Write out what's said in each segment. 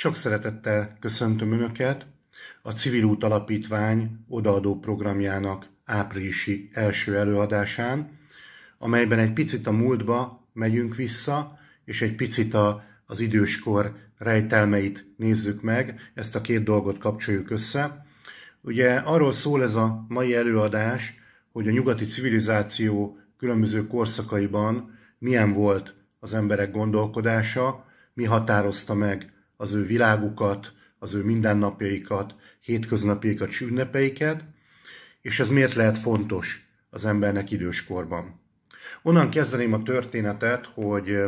Sok szeretettel köszöntöm Önöket a Civil Út Alapítvány odaadó programjának áprilisi első előadásán, amelyben egy picit a múltba megyünk vissza, és egy picit a, az időskor rejtelmeit nézzük meg, ezt a két dolgot kapcsoljuk össze. Ugye arról szól ez a mai előadás, hogy a nyugati civilizáció különböző korszakaiban milyen volt az emberek gondolkodása, mi határozta meg az ő világukat, az ő mindennapjaikat, hétköznapjaikat, ünnepeiket, és ez miért lehet fontos az embernek időskorban. Onnan kezdeném a történetet, hogy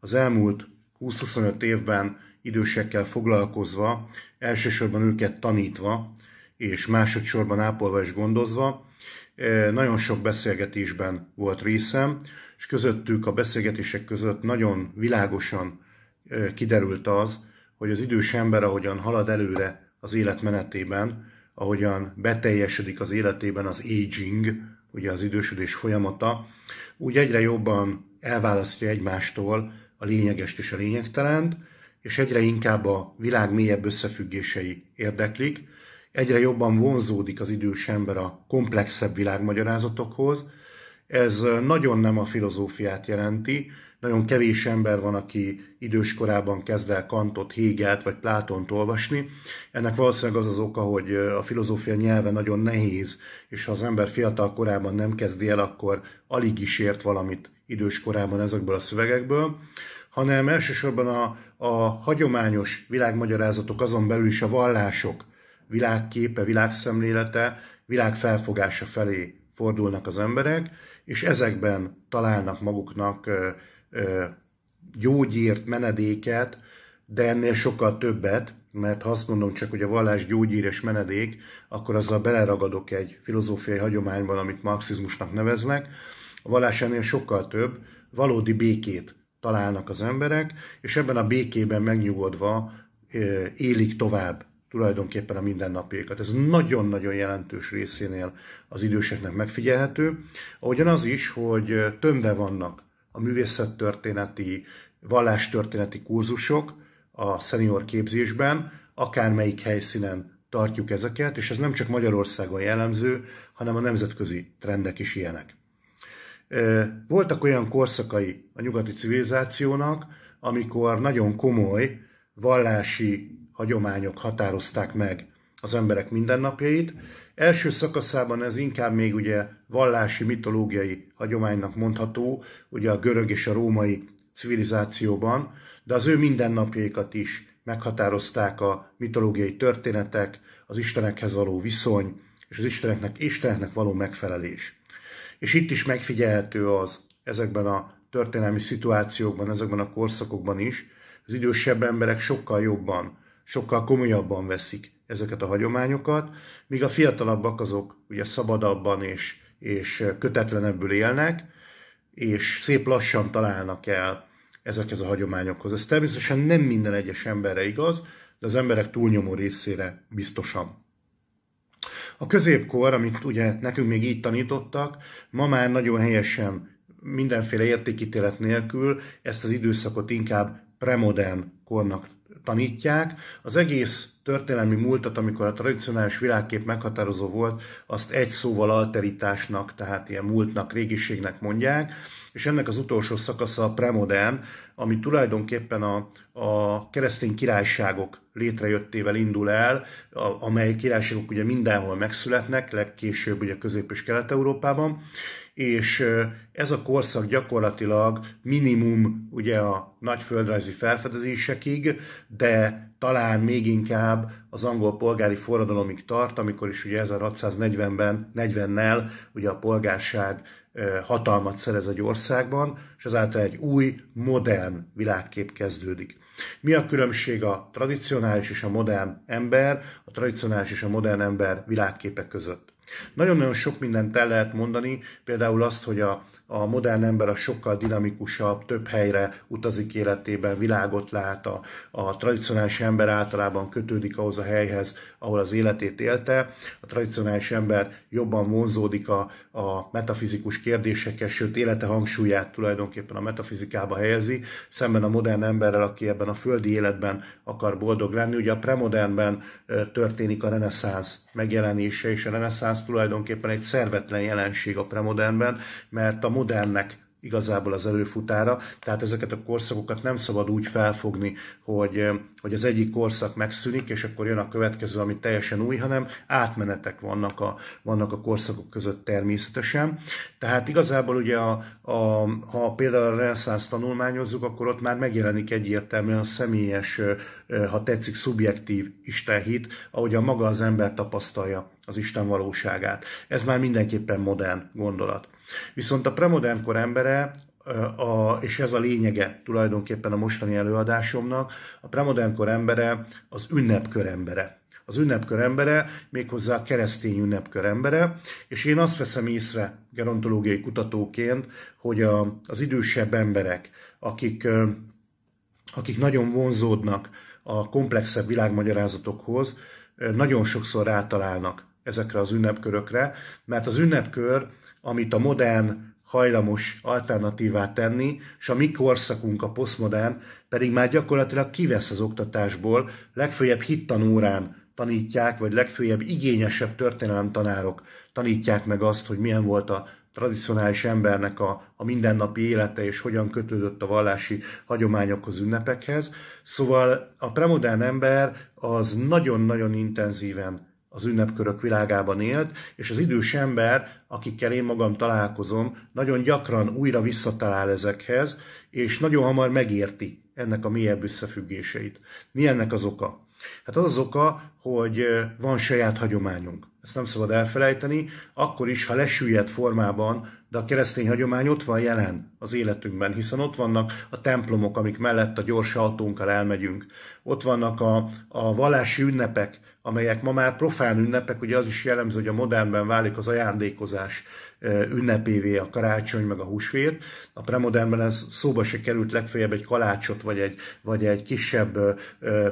az elmúlt 20-25 évben idősekkel foglalkozva, elsősorban őket tanítva, és másodszorban ápolva és gondozva, e, nagyon sok beszélgetésben volt részem, és közöttük a beszélgetések között nagyon világosan e, kiderült az, hogy az idős ember ahogyan halad előre az életmenetében, ahogyan beteljesedik az életében az aging, ugye az idősödés folyamata, úgy egyre jobban elválasztja egymástól a lényegest és a lényegtelent, és egyre inkább a világ mélyebb összefüggései érdeklik, egyre jobban vonzódik az idős ember a komplexebb világmagyarázatokhoz. Ez nagyon nem a filozófiát jelenti, nagyon kevés ember van, aki időskorában kezd el Kantot, Hegelt vagy Plátont olvasni. Ennek valószínűleg az az oka, hogy a filozófia nyelve nagyon nehéz, és ha az ember fiatal korában nem kezdi el, akkor alig is ért valamit időskorában ezekből a szövegekből, hanem elsősorban a, a hagyományos világmagyarázatok, azon belül is a vallások világképe, világszemlélete, világfelfogása felé fordulnak az emberek, és ezekben találnak maguknak gyógyírt menedéket, de ennél sokkal többet, mert ha azt mondom csak, hogy a vallás gyógyír és menedék, akkor azzal beleragadok egy filozófiai hagyományban, amit marxizmusnak neveznek. A vallás ennél sokkal több, valódi békét találnak az emberek, és ebben a békében megnyugodva élik tovább tulajdonképpen a mindennapjékat. Ez nagyon-nagyon jelentős részénél az időseknek megfigyelhető. Ahogyan az is, hogy tömve vannak a művészettörténeti, vallástörténeti kurzusok a szenior képzésben, akármelyik helyszínen tartjuk ezeket, és ez nem csak Magyarországon jellemző, hanem a nemzetközi trendek is ilyenek. Voltak olyan korszakai a nyugati civilizációnak, amikor nagyon komoly vallási hagyományok határozták meg az emberek mindennapjait. Első szakaszában ez inkább még ugye vallási, mitológiai hagyománynak mondható, ugye a görög és a római civilizációban, de az ő mindennapjaikat is meghatározták a mitológiai történetek, az istenekhez való viszony, és az isteneknek, isteneknek való megfelelés. És itt is megfigyelhető az ezekben a történelmi szituációkban, ezekben a korszakokban is, az idősebb emberek sokkal jobban, sokkal komolyabban veszik ezeket a hagyományokat, míg a fiatalabbak azok ugye szabadabban és, és kötetlenebbül élnek, és szép lassan találnak el ezekhez a hagyományokhoz. Ez természetesen nem minden egyes emberre igaz, de az emberek túlnyomó részére biztosan. A középkor, amit ugye nekünk még így tanítottak, ma már nagyon helyesen mindenféle értékítélet nélkül ezt az időszakot inkább premodern kornak tanítják. Az egész történelmi múltat, amikor a tradicionális világkép meghatározó volt, azt egy szóval alteritásnak, tehát ilyen múltnak, régiségnek mondják, és ennek az utolsó szakasza a premodern, ami tulajdonképpen a, a keresztény királyságok létrejöttével indul el, a, amely királyságok ugye mindenhol megszületnek, legkésőbb ugye Közép- és Kelet-Európában, és ez a korszak gyakorlatilag minimum ugye a nagy földrajzi felfedezésekig, de talán még inkább az angol polgári forradalomig tart, amikor is ugye 1640-ben, 40-nel ugye a polgárság hatalmat szerez egy országban, és ezáltal egy új, modern világkép kezdődik. Mi a különbség a tradicionális és a modern ember, a tradicionális és a modern ember világképek között? Nagyon-nagyon sok mindent el lehet mondani, például azt, hogy a, a modern ember a sokkal dinamikusabb, több helyre utazik életében, világot lát, a, a tradicionális ember általában kötődik ahhoz a helyhez, ahol az életét élte, a tradicionális ember jobban vonzódik a, a metafizikus kérdésekkel, sőt élete hangsúlyát tulajdonképpen a metafizikába helyezi, szemben a modern emberrel, aki ebben a földi életben akar boldog lenni. Ugye a premodernben történik a reneszánsz megjelenése, és a reneszánsz tulajdonképpen egy szervetlen jelenség a premodernben, mert a modernnek igazából az előfutára, tehát ezeket a korszakokat nem szabad úgy felfogni, hogy, eh, hogy az egyik korszak megszűnik, és akkor jön a következő, ami teljesen új, hanem átmenetek vannak a, vannak a korszakok között természetesen. Tehát igazából ugye, a, a, ha például a reneszánsz tanulmányozzuk, akkor ott már megjelenik egyértelműen a személyes, eh, eh, ha tetszik, szubjektív istenhit, ahogy a maga az ember tapasztalja az Isten valóságát. Ez már mindenképpen modern gondolat. Viszont a premodern kor embere a, és ez a lényege tulajdonképpen a mostani előadásomnak, a premodern kor embere az ünnepkör embere. Az ünnepkör embere, méghozzá a keresztény ünnepkör embere, és én azt veszem észre gerontológiai kutatóként, hogy a, az idősebb emberek, akik, akik nagyon vonzódnak a komplexebb világmagyarázatokhoz, nagyon sokszor rátalálnak ezekre az ünnepkörökre, mert az ünnepkör, amit a modern hajlamos alternatívát tenni, és a mi korszakunk, a posztmodern pedig már gyakorlatilag kivesz az oktatásból, legfőjebb hittanórán tanítják, vagy legfőjebb igényesebb tanárok tanítják meg azt, hogy milyen volt a tradicionális embernek a, a mindennapi élete, és hogyan kötődött a vallási hagyományokhoz, ünnepekhez. Szóval a premodern ember az nagyon-nagyon intenzíven az ünnepkörök világában élt, és az idős ember, akikkel én magam találkozom, nagyon gyakran újra visszatalál ezekhez, és nagyon hamar megérti ennek a mélyebb összefüggéseit. Mi ennek az oka? Hát az az oka, hogy van saját hagyományunk. Ezt nem szabad elfelejteni, akkor is, ha lesüllyedt formában, de a keresztény hagyomány ott van jelen az életünkben, hiszen ott vannak a templomok, amik mellett a gyors autónkkal elmegyünk, ott vannak a, a vallási ünnepek, amelyek ma már profán ünnepek, ugye az is jellemző, hogy a modernben válik az ajándékozás ünnepévé a karácsony, meg a húsvét. A premodernben ez szóba se került legfeljebb egy kalácsot, vagy egy, vagy egy kisebb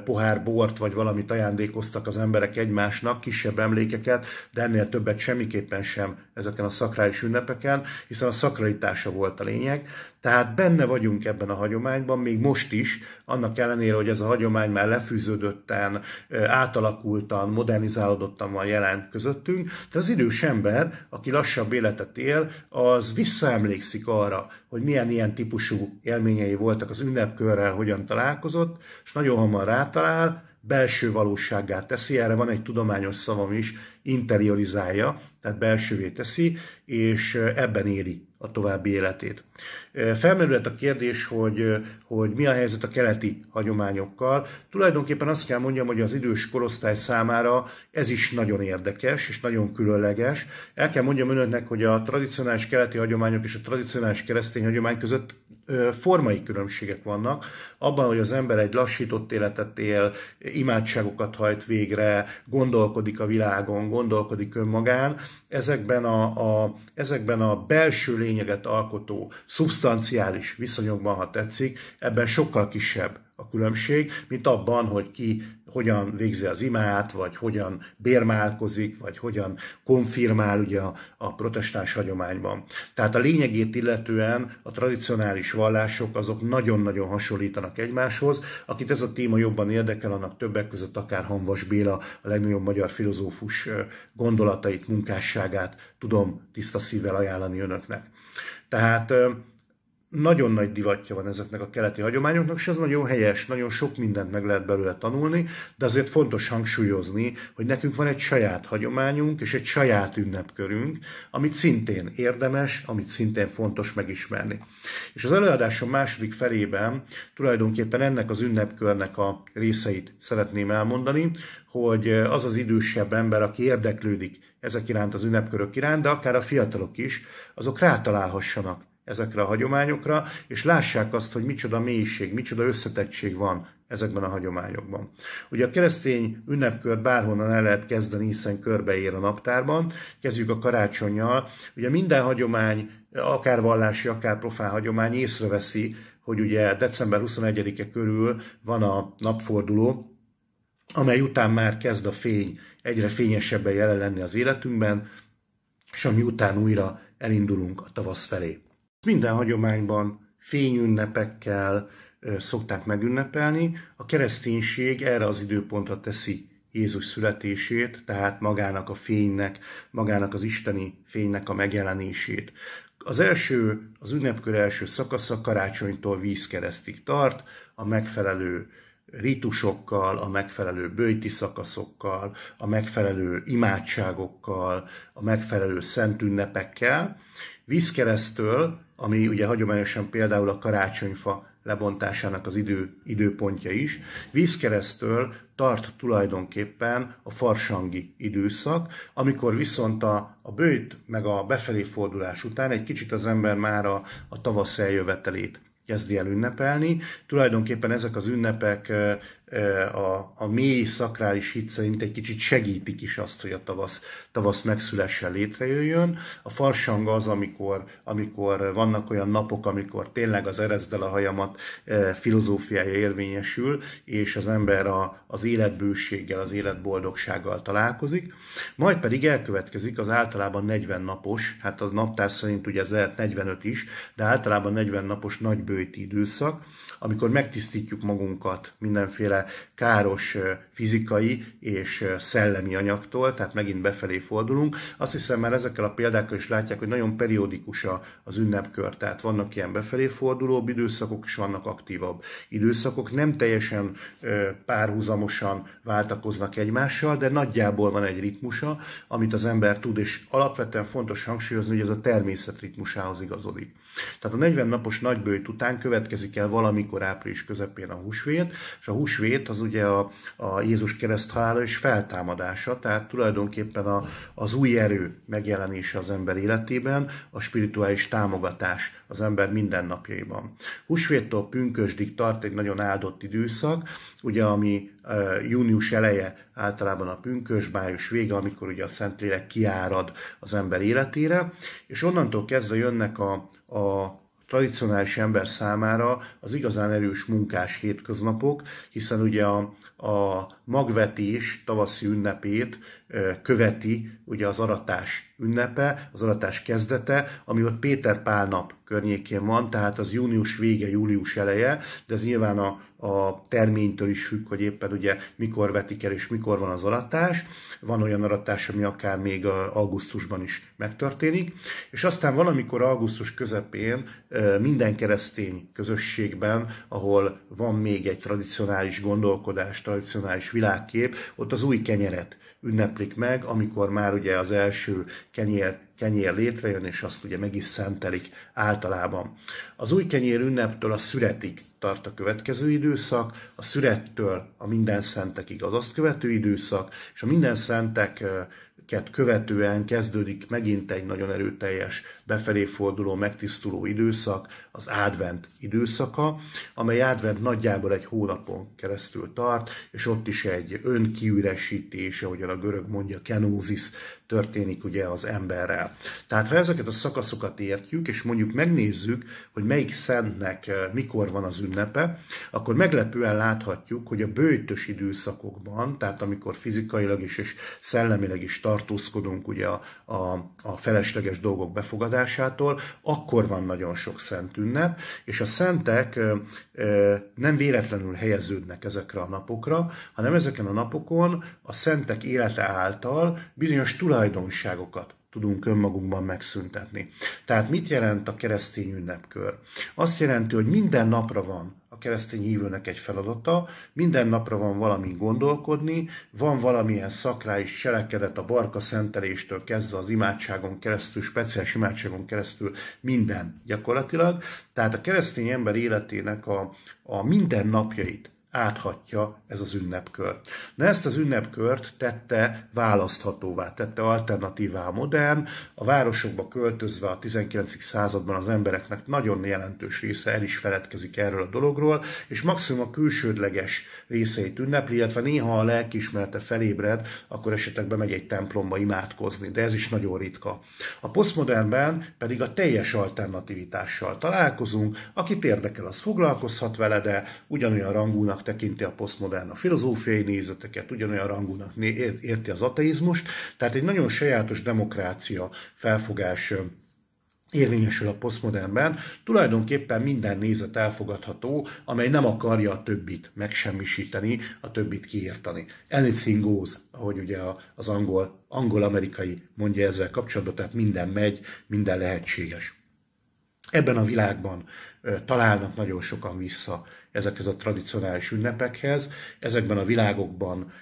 pohár bort, vagy valamit ajándékoztak az emberek egymásnak, kisebb emlékeket, de ennél többet semmiképpen sem ezeken a szakrális ünnepeken, hiszen a szakralitása volt a lényeg. Tehát benne vagyunk ebben a hagyományban, még most is, annak ellenére, hogy ez a hagyomány már lefűződötten, átalakultan, modernizálódottan van jelen közöttünk, de az idős ember, aki lassabb élet életet él, az visszaemlékszik arra, hogy milyen ilyen típusú élményei voltak az ünnepkörrel, hogyan találkozott, és nagyon hamar rátalál, belső valóságát. teszi, erre van egy tudományos szavam is, interiorizálja, tehát belsővé teszi, és ebben éli a további életét. Felmerült a kérdés, hogy, hogy mi a helyzet a keleti hagyományokkal. Tulajdonképpen azt kell mondjam, hogy az idős korosztály számára ez is nagyon érdekes és nagyon különleges. El kell mondjam önöknek, hogy a tradicionális keleti hagyományok és a tradicionális keresztény hagyomány között formai különbségek vannak, abban, hogy az ember egy lassított életet él, imádságokat hajt végre, gondolkodik a világon, gondolkodik önmagán, ezekben a, a, ezekben a belső lényeget alkotó szubstanciális viszonyokban, ha tetszik, ebben sokkal kisebb a különbség, mint abban, hogy ki hogyan végzi az imát, vagy hogyan bérmálkozik, vagy hogyan konfirmál ugye a, a protestáns hagyományban. Tehát a lényegét illetően a tradicionális vallások azok nagyon-nagyon hasonlítanak egymáshoz. Akit ez a téma jobban érdekel, annak többek között akár Hanvas Béla, a legnagyobb magyar filozófus gondolatait, munkásságát tudom tiszta szívvel ajánlani önöknek. Tehát nagyon nagy divatja van ezeknek a keleti hagyományoknak, és ez nagyon helyes, nagyon sok mindent meg lehet belőle tanulni, de azért fontos hangsúlyozni, hogy nekünk van egy saját hagyományunk és egy saját ünnepkörünk, amit szintén érdemes, amit szintén fontos megismerni. És az előadásom második felében tulajdonképpen ennek az ünnepkörnek a részeit szeretném elmondani, hogy az az idősebb ember, aki érdeklődik ezek iránt, az ünnepkörök iránt, de akár a fiatalok is, azok rátalálhassanak ezekre a hagyományokra, és lássák azt, hogy micsoda mélység, micsoda összetettség van ezekben a hagyományokban. Ugye a keresztény ünnepkör bárhonnan el lehet kezdeni, hiszen körbeér a naptárban. Kezdjük a karácsonyjal. Ugye minden hagyomány, akár vallási, akár profán hagyomány észreveszi, hogy ugye december 21-e körül van a napforduló, amely után már kezd a fény egyre fényesebben jelen lenni az életünkben, és ami után újra elindulunk a tavasz felé minden hagyományban fényünnepekkel szokták megünnepelni. A kereszténység erre az időpontra teszi Jézus születését, tehát magának a fénynek, magának az isteni fénynek a megjelenését. Az első, az ünnepkör első szakasza karácsonytól vízkeresztig tart, a megfelelő ritusokkal, a megfelelő bőti szakaszokkal, a megfelelő imádságokkal, a megfelelő szentünnepekkel. Vízkeresztől ami ugye hagyományosan például a karácsonyfa lebontásának az idő, időpontja is. Vízkeresztől tart tulajdonképpen a farsangi időszak, amikor viszont a, a bőjt meg a befelé fordulás után egy kicsit az ember már a, a tavasz eljövetelét kezdi el ünnepelni. Tulajdonképpen ezek az ünnepek a, a mély szakrális hit szerint egy kicsit segítik is azt, hogy a tavasz, tavasz megszülessen, létrejöjjön. A farsang az, amikor, amikor vannak olyan napok, amikor tényleg az erezdel a hajamat e, filozófiája érvényesül, és az ember a, az életbőséggel, az életboldogsággal találkozik. Majd pedig elkövetkezik az általában 40 napos, hát a naptár szerint ugye ez lehet 45 is, de általában 40 napos nagybőjti időszak, amikor megtisztítjuk magunkat mindenféle illetve káros fizikai és szellemi anyagtól, tehát megint befelé fordulunk. Azt hiszem már ezekkel a példákkal is látják, hogy nagyon periódikus az ünnepkör, tehát vannak ilyen befelé fordulóbb időszakok, és vannak aktívabb időszakok. Nem teljesen párhuzamosan váltakoznak egymással, de nagyjából van egy ritmusa, amit az ember tud, és alapvetően fontos hangsúlyozni, hogy ez a természet ritmusához igazodik. Tehát a 40 napos nagybőjt után következik el valamikor április közepén a húsvét, és a húsvét húsvét az ugye a, a Jézus halála és feltámadása, tehát tulajdonképpen a, az új erő megjelenése az ember életében, a spirituális támogatás az ember mindennapjaiban. Húsvéttól pünkösdig tart egy nagyon áldott időszak, ugye ami e, június eleje általában a pünkös, május vége, amikor ugye a Szentlélek kiárad az ember életére, és onnantól kezdve jönnek a, a tradicionális ember számára az igazán erős munkás hétköznapok, hiszen ugye a, a magvetés tavaszi ünnepét követi ugye az aratás ünnepe, az aratás kezdete, ami ott Péter Pál nap környékén van, tehát az június vége, július eleje, de ez nyilván a, a terménytől is függ, hogy éppen ugye mikor vetik el és mikor van az aratás. Van olyan aratás, ami akár még augusztusban is megtörténik. És aztán valamikor augusztus közepén minden keresztény közösségben, ahol van még egy tradicionális gondolkodás, tradicionális világkép, ott az új kenyeret ünneplik meg, amikor már ugye az első kenyér, kenyér létrejön, és azt ugye meg is szentelik általában. Az új kenyér ünneptől a szüretig tart a következő időszak, a szürettől a minden szentekig az azt követő időszak, és a minden szenteket követően kezdődik megint egy nagyon erőteljes befelé forduló, megtisztuló időszak, az advent időszaka, amely advent nagyjából egy hónapon keresztül tart, és ott is egy önkiüresítése, ahogyan a görög mondja, kenózis történik ugye az emberrel. Tehát ha ezeket a szakaszokat értjük, és mondjuk megnézzük, hogy melyik szentnek eh, mikor van az ünnepe, akkor meglepően láthatjuk, hogy a bőjtös időszakokban, tehát amikor fizikailag is és szellemileg is tartózkodunk ugye a, a, a felesleges dolgok befogadásától, akkor van nagyon sok szent ünnep, és a szentek eh, eh, nem véletlenül helyeződnek ezekre a napokra, hanem ezeken a napokon a szentek élete által bizonyos tulajdonképpen tulajdonságokat tudunk önmagunkban megszüntetni. Tehát mit jelent a keresztény ünnepkör? Azt jelenti, hogy minden napra van a keresztény hívőnek egy feladata, minden napra van valami gondolkodni, van valamilyen szakrális cselekedet a barka szenteléstől kezdve az imádságon keresztül, speciális imádságon keresztül, minden gyakorlatilag. Tehát a keresztény ember életének a, a minden napjait áthatja ez az ünnepkör. Na ezt az ünnepkört tette választhatóvá, tette alternatívá modern, a városokba költözve a 19. században az embereknek nagyon jelentős része el is feledkezik erről a dologról, és maximum a külsődleges részeit ünnepli, illetve néha a lelkiismerete felébred, akkor esetleg bemegy egy templomba imádkozni, de ez is nagyon ritka. A posztmodernben pedig a teljes alternativitással találkozunk, akit érdekel, az foglalkozhat vele, de ugyanolyan rangúnak rangúnak tekinti a posztmodern a filozófiai nézeteket, ugyanolyan rangúnak érti az ateizmust, tehát egy nagyon sajátos demokrácia felfogás érvényesül a posztmodernben, tulajdonképpen minden nézet elfogadható, amely nem akarja a többit megsemmisíteni, a többit kiírtani. Anything goes, ahogy ugye az angol, angol-amerikai mondja ezzel kapcsolatban, tehát minden megy, minden lehetséges. Ebben a világban találnak nagyon sokan vissza ezekhez a tradicionális ünnepekhez. Ezekben a világokban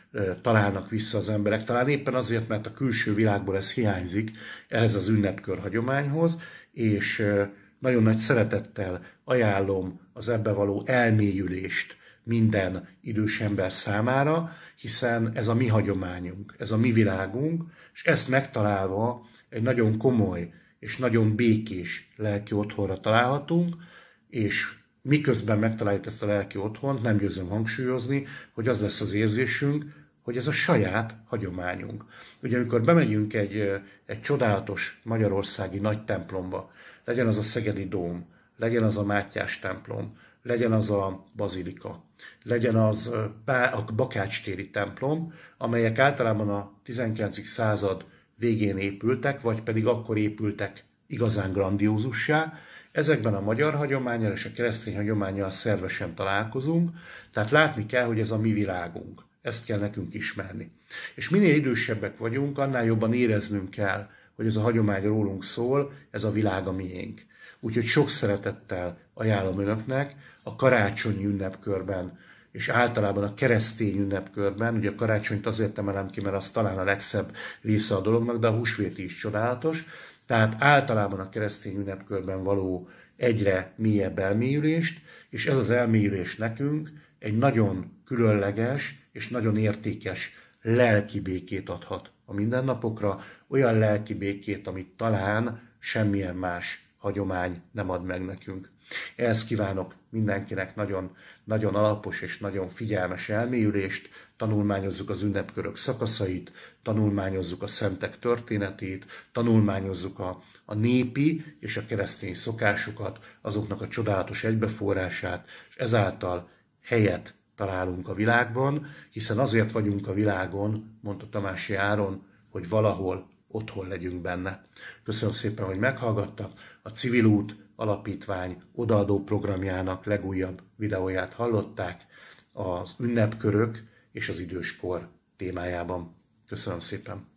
találnak vissza az emberek, talán éppen azért, mert a külső világból ez hiányzik ehhez az ünnepkör hagyományhoz, és nagyon nagy szeretettel ajánlom az ebbe való elmélyülést minden idős ember számára, hiszen ez a mi hagyományunk, ez a mi világunk, és ezt megtalálva egy nagyon komoly és nagyon békés lelki otthonra találhatunk, és miközben megtaláljuk ezt a lelki otthont, nem győzöm hangsúlyozni, hogy az lesz az érzésünk, hogy ez a saját hagyományunk. Ugye amikor bemegyünk egy, egy csodálatos magyarországi nagy templomba, legyen az a Szegedi Dóm, legyen az a Mátyás templom, legyen az a bazilika, legyen az a Bakács téri templom, amelyek általában a 19. század végén épültek, vagy pedig akkor épültek igazán grandiózussá, Ezekben a magyar hagyományal és a keresztény hagyományal szervesen találkozunk, tehát látni kell, hogy ez a mi világunk. Ezt kell nekünk ismerni. És minél idősebbek vagyunk, annál jobban éreznünk kell, hogy ez a hagyomány rólunk szól, ez a világ a miénk. Úgyhogy sok szeretettel ajánlom önöknek a karácsonyi ünnepkörben, és általában a keresztény ünnepkörben, ugye a karácsonyt azért emelem ki, mert az talán a legszebb része a dolognak, de a húsvéti is csodálatos, tehát általában a keresztény ünnepkörben való egyre mélyebb elmélyülést, és ez az elmélyülés nekünk egy nagyon különleges és nagyon értékes lelki békét adhat a mindennapokra, olyan lelki békét, amit talán semmilyen más hagyomány nem ad meg nekünk. Ehhez kívánok mindenkinek nagyon, nagyon alapos és nagyon figyelmes elmélyülést, tanulmányozzuk az ünnepkörök szakaszait, tanulmányozzuk a szentek történetét, tanulmányozzuk a, a népi és a keresztény szokásukat, azoknak a csodálatos egybeforrását, és ezáltal helyet találunk a világban, hiszen azért vagyunk a világon, mondta Tamási Áron, hogy valahol otthon legyünk benne. Köszönöm szépen, hogy meghallgattak. A Civil út Alapítvány odaadó programjának legújabb videóját hallották az ünnepkörök és az időskor témájában. Köszönöm szépen!